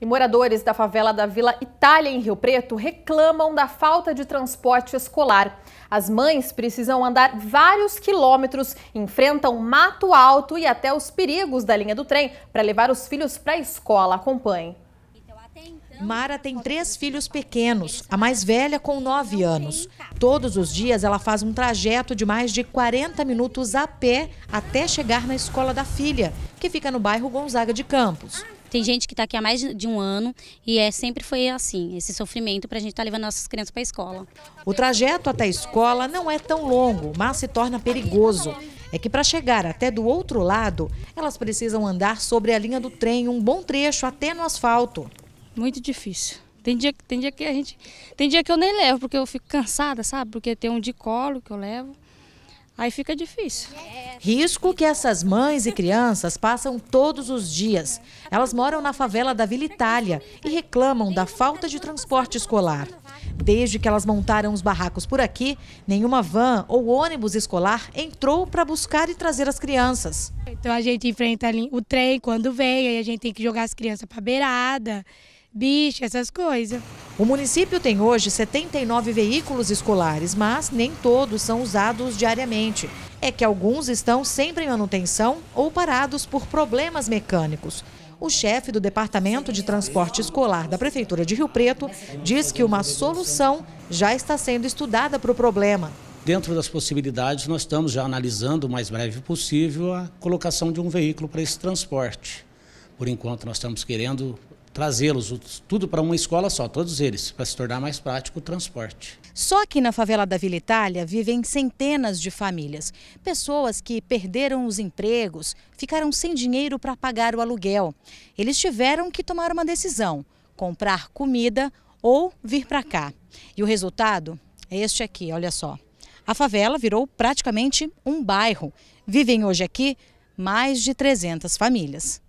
E moradores da favela da Vila Itália, em Rio Preto, reclamam da falta de transporte escolar. As mães precisam andar vários quilômetros, enfrentam mato alto e até os perigos da linha do trem para levar os filhos para a escola. Acompanhe. Mara tem três filhos pequenos, a mais velha com nove anos. Todos os dias ela faz um trajeto de mais de 40 minutos a pé até chegar na escola da filha, que fica no bairro Gonzaga de Campos. Tem gente que está aqui há mais de um ano e é sempre foi assim, esse sofrimento para a gente estar tá levando nossas crianças para a escola. O trajeto até a escola não é tão longo, mas se torna perigoso. É que para chegar até do outro lado, elas precisam andar sobre a linha do trem um bom trecho até no asfalto. Muito difícil. Tem dia, tem dia que a gente. Tem dia que eu nem levo, porque eu fico cansada, sabe? Porque tem um de colo que eu levo. Aí fica difícil. Risco que essas mães e crianças passam todos os dias. Elas moram na favela da Vila Itália e reclamam da falta de transporte escolar. Desde que elas montaram os barracos por aqui, nenhuma van ou ônibus escolar entrou para buscar e trazer as crianças. Então a gente enfrenta o trem quando vem, aí a gente tem que jogar as crianças para a beirada bicho, essas coisas. O município tem hoje 79 veículos escolares, mas nem todos são usados diariamente. É que alguns estão sempre em manutenção ou parados por problemas mecânicos. O chefe do Departamento de Transporte Escolar da Prefeitura de Rio Preto diz que uma solução já está sendo estudada para o problema. Dentro das possibilidades, nós estamos já analisando o mais breve possível a colocação de um veículo para esse transporte. Por enquanto, nós estamos querendo trazê-los tudo para uma escola só, todos eles, para se tornar mais prático o transporte. Só aqui na favela da Vila Itália vivem centenas de famílias, pessoas que perderam os empregos, ficaram sem dinheiro para pagar o aluguel. Eles tiveram que tomar uma decisão: comprar comida ou vir para cá. E o resultado é este aqui, olha só. A favela virou praticamente um bairro. Vivem hoje aqui mais de 300 famílias.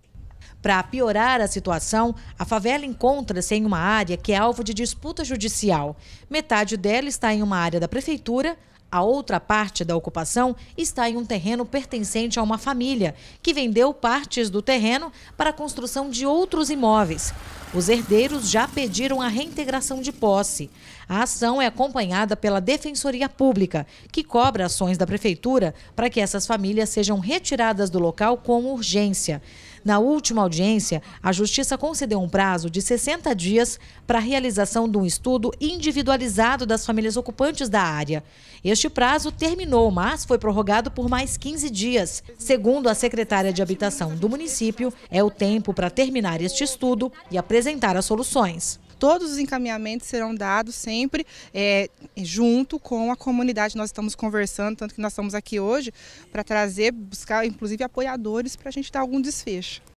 Para piorar a situação, a favela encontra-se em uma área que é alvo de disputa judicial. Metade dela está em uma área da prefeitura, a outra parte da ocupação está em um terreno pertencente a uma família, que vendeu partes do terreno para a construção de outros imóveis. Os herdeiros já pediram a reintegração de posse. A ação é acompanhada pela Defensoria Pública, que cobra ações da Prefeitura para que essas famílias sejam retiradas do local com urgência. Na última audiência, a Justiça concedeu um prazo de 60 dias para a realização de um estudo individualizado das famílias ocupantes da área. Este prazo terminou, mas foi prorrogado por mais 15 dias. Segundo a secretária de Habitação do município, é o tempo para terminar este estudo e apresentar as soluções. Todos os encaminhamentos serão dados sempre é, junto com a comunidade. Nós estamos conversando, tanto que nós estamos aqui hoje, para trazer, buscar inclusive apoiadores para a gente dar algum desfecho.